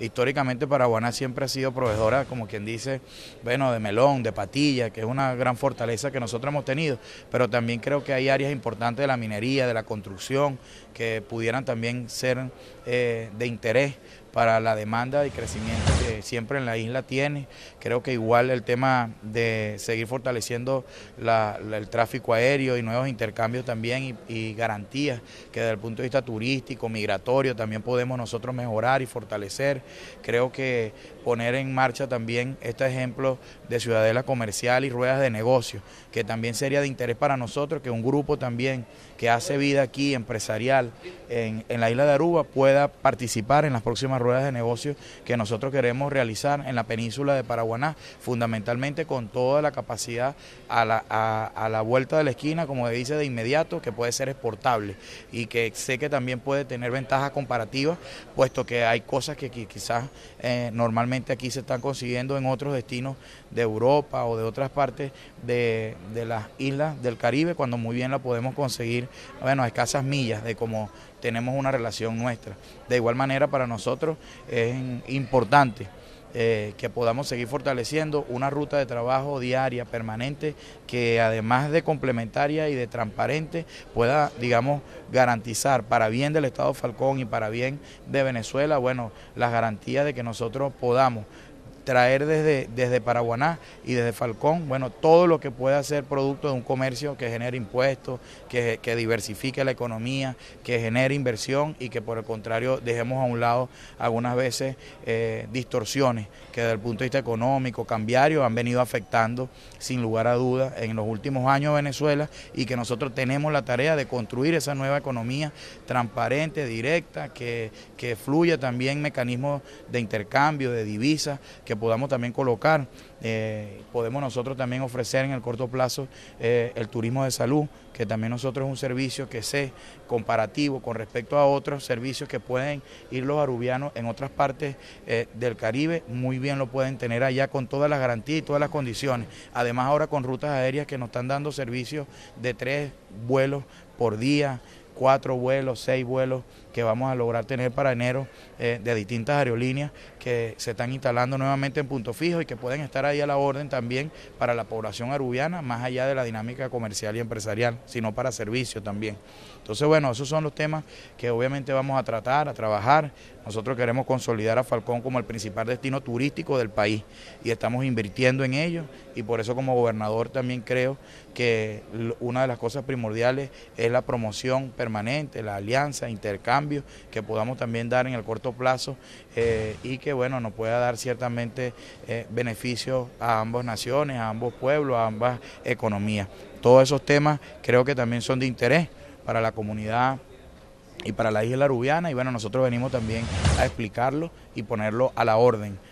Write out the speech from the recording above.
históricamente Paraguaná siempre ha sido proveedora, como quien dice, bueno, de melón, de patilla, que es una gran fortaleza que nosotros hemos tenido, pero también creo que hay áreas importantes de la minería, de la construcción, que pudieran también ser eh, de interés para la demanda y crecimiento que siempre en la isla tiene. Creo que igual el tema de seguir fortaleciendo el tráfico aéreo y nuevos intercambios también y, garantías que desde el punto de vista turístico, migratorio, también podemos nosotros mejorar y fortalecer. Creo que poner en marcha también este ejemplo de ciudadela comercial y ruedas de negocio, que también sería de interés para nosotros que un grupo también que hace vida aquí empresarial en, en la isla de Aruba pueda participar en las próximas ruedas de negocio que nosotros queremos realizar en la península de Paraguaná, fundamentalmente con toda la capacidad a la, a, la vuelta de la esquina, como dice, de inmediato, que puede ser exportable y que sé que también puede tener ventajas comparativas, puesto que hay cosas que quizás eh, normalmente aquí se están consiguiendo en otros destinos de Europa o de otras partes de, de las islas del Caribe, cuando muy bien la podemos conseguir, bueno, a escasas millas de como tenemos una relación nuestra. De igual manera para nosotros es importante eh, que podamos seguir fortaleciendo una ruta de trabajo diaria, permanente, que además de complementaria y de transparente, pueda, digamos, garantizar para bien del Estado Falcón y para bien de Venezuela, bueno, las garantías de que nosotros podamos traer desde, desde Paraguaná y desde Falcón, bueno, todo lo que pueda ser producto de un comercio que genere impuestos, que, que diversifique la economía, que genere inversión y que por el contrario dejemos a un lado algunas veces eh, distorsiones que desde el punto de vista económico, cambiario, han venido afectando sin lugar a dudas en los últimos años Venezuela y que nosotros tenemos la tarea de construir esa nueva economía transparente, directa, que, que fluya también mecanismos de intercambio, de divisas, que podamos también colocar. Eh, podemos nosotros también ofrecer en el corto plazo eh, el turismo de salud, que también nosotros es un servicio que sé comparativo con respecto a otros servicios que pueden ir los arubianos en otras partes eh, del Caribe, muy bien lo pueden tener allá con todas las garantías y todas las condiciones. Además ahora con rutas aéreas que nos están dando servicios de tres vuelos por día, cuatro vuelos, seis vuelos que vamos a lograr tener para enero eh, de distintas aerolíneas que se están instalando nuevamente en punto fijo y que pueden estar ahí a la orden también para la población arubiana, más allá de la dinámica comercial y empresarial, sino para servicio también. Entonces, bueno, esos son los temas que obviamente vamos a tratar, a trabajar. Nosotros queremos consolidar a Falcón como el principal destino turístico del país y estamos invirtiendo en ello y por eso como gobernador también creo que una de las cosas primordiales es la promoción permanente, la alianza, intercambio, que podamos también dar en el corto plazo eh, y que bueno nos pueda dar ciertamente eh, beneficios a ambas naciones, a ambos pueblos, a ambas economías. Todos esos temas creo que también son de interés para la comunidad y para la isla rubiana y bueno, nosotros venimos también a explicarlo y ponerlo a la orden.